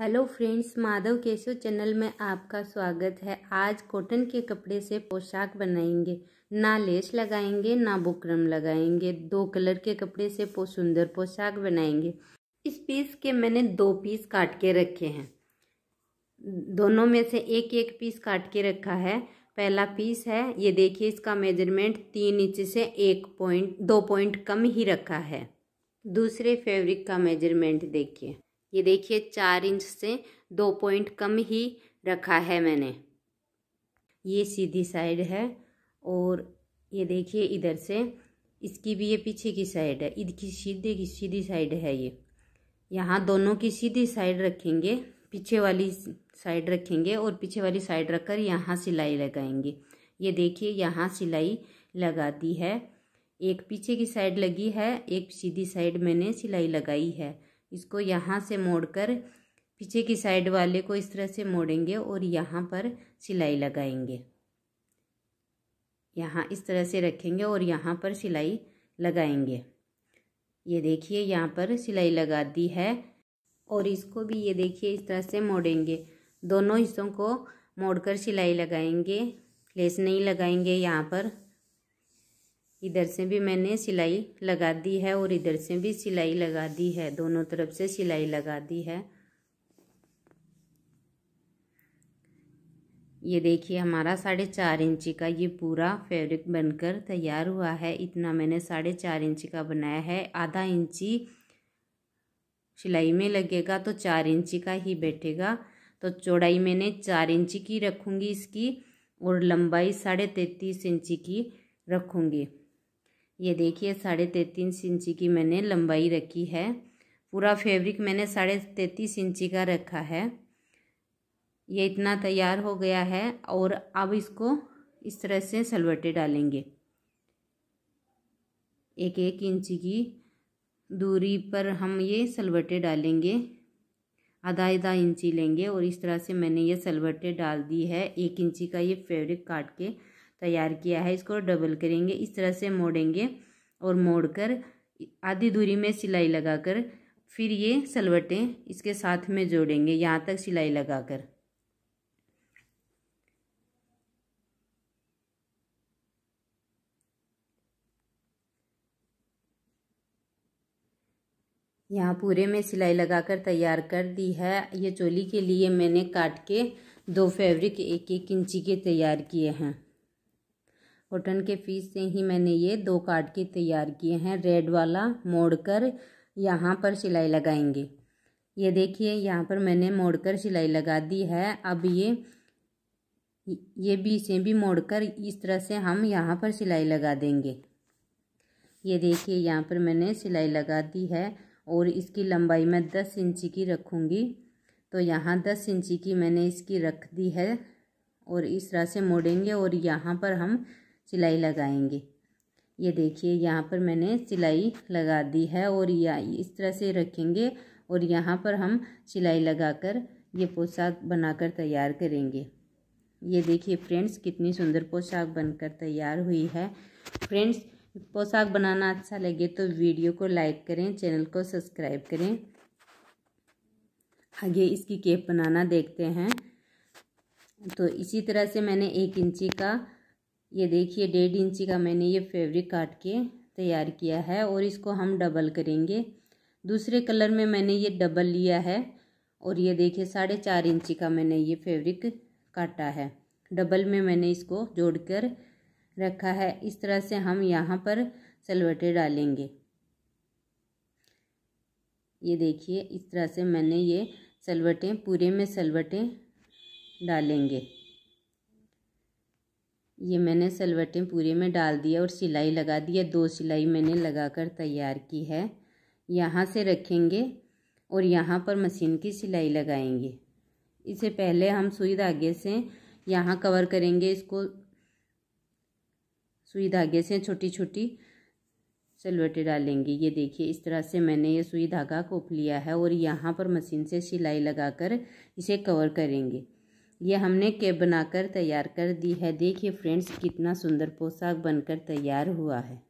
hello friends Madhav Keshav channel में आपका स्वागत है आज कॉटन के कपड़े से पोशाक बनाएंगे ना लेस लगाएंगे ना बुकरम लगाएंगे दो कलर के कपड़े से पो सुंदर पोशाक बनाएंगे इस पीस के मैंने दो पीस काट के रखे हैं दोनों में से एक एक पीस काट के रखा है पहला पीस है ये देखिए इसका मेजरमेंट तीन इंच से एक पॉइंट दो पॉइंट कम ही रखा है दूसरे फेब्रिक का मेजरमेंट देखिए ये देखिए चार इंच से दो पॉइंट कम ही रखा है मैंने ये सीधी साइड है और ये देखिए इधर से इसकी भी ये पीछे की साइड है की सीधे की सीधी साइड है ये यहाँ दोनों की सीधी साइड रखेंगे पीछे वाली साइड रखेंगे और पीछे वाली साइड रखकर यहाँ सिलाई लगाएंगे ये देखिए यहाँ सिलाई लगा दी है एक पीछे की साइड लगी है एक सीधी साइड मैंने सिलाई लगाई है इसको यहाँ से मोड़कर पीछे की साइड वाले को इस तरह से मोड़ेंगे और यहाँ पर सिलाई लगाएंगे यहाँ इस तरह से रखेंगे और यहाँ पर सिलाई लगाएंगे ये देखिए यहाँ पर सिलाई लगा दी है और इसको भी ये देखिए इस तरह से मोड़ेंगे दोनों हिस्सों को मोड़कर सिलाई लगाएंगे लेस नहीं लगाएंगे यहाँ पर इधर से भी मैंने सिलाई लगा दी है और इधर से भी सिलाई लगा दी है दोनों तरफ से सिलाई लगा दी है ये देखिए हमारा साढ़े चार इंची का ये पूरा फैब्रिक बनकर तैयार हुआ है इतना मैंने साढ़े चार इंची का बनाया है आधा इंची सिलाई में लगेगा तो चार इंची का ही बैठेगा तो चौड़ाई मैंने चार इंची की रखूँगी इसकी और लंबाई साढ़े तैतीस इंची की रखूँगी ये देखिए साढ़े तैतीस इंची की मैंने लंबाई रखी है पूरा फैब्रिक मैंने साढ़े तैतीस इंची का रखा है ये इतना तैयार हो गया है और अब इसको इस तरह से सलवटे डालेंगे एक एक इंची की दूरी पर हम ये सलवटे डालेंगे आधा आधा इंची लेंगे और इस तरह से मैंने ये सलवटे डाल दी है एक इंची का ये फैब्रिक काट के तैयार किया है इसको डबल करेंगे इस तरह से मोड़ेंगे और मोड़कर आधी दूरी में सिलाई लगाकर फिर ये सलवटें इसके साथ में जोड़ेंगे यहाँ तक सिलाई लगाकर यहाँ पूरे में सिलाई लगाकर तैयार कर दी है ये चोली के लिए मैंने काट के दो फैब्रिक एक एक इंची के तैयार किए हैं कॉटन के पीस से ही मैंने ये दो कार्ड के तैयार किए हैं रेड वाला मोड़कर यहाँ पर सिलाई लगाएंगे ये देखिए यहाँ पर मैंने मोड़कर सिलाई लगा दी है अब ये ये भी इसे भी मोड़कर इस तरह से हम यहाँ पर सिलाई लगा देंगे ये देखिए यहाँ पर मैंने सिलाई लगा दी है और इसकी लंबाई मैं दस इंची की रखूँगी तो यहाँ दस इंची की मैंने इसकी रख दी है और इस तरह से मोड़ेंगे और यहाँ पर हम सिलाई लगाएंगे ये देखिए यहाँ पर मैंने सिलाई लगा दी है और या इस तरह से रखेंगे और यहाँ पर हम सिलाई लगाकर ये पोशाक बनाकर तैयार करेंगे ये देखिए फ्रेंड्स कितनी सुंदर पोशाक बनकर तैयार हुई है फ्रेंड्स पोशाक बनाना अच्छा लगे तो वीडियो को लाइक करें चैनल को सब्सक्राइब करें आगे इसकी केप बनाना देखते हैं तो इसी तरह से मैंने एक इंची का ये देखिए डेढ़ इंची का मैंने ये फैब्रिक काट के तैयार किया है और इसको हम डबल करेंगे दूसरे कलर में मैंने ये डबल लिया है और ये देखिए साढ़े चार इंची का मैंने ये फैब्रिक काटा है डबल में मैंने इसको जोड़कर रखा है इस तरह से हम यहाँ पर सलवटे डालेंगे ये देखिए इस तरह से मैंने ये सलवटें पूरे में सलवटें डालेंगे ये मैंने सलवटें पूरे में डाल दिया और सिलाई लगा दिया दो सिलाई मैंने लगा कर तैयार की है यहाँ से रखेंगे और यहाँ पर मशीन की सिलाई लगाएंगे इसे पहले हम सुई धागे से यहाँ कवर करेंगे इसको सुई धागे से छोटी छोटी सलवटें डालेंगे ये देखिए इस तरह से मैंने ये सुई धागा कोप लिया है और यहाँ पर मशीन से सिलाई कर इसे कवर करेंगे यह हमने कैप बनाकर तैयार कर दी है देखिए फ्रेंड्स कितना सुंदर पोशाक बनकर तैयार हुआ है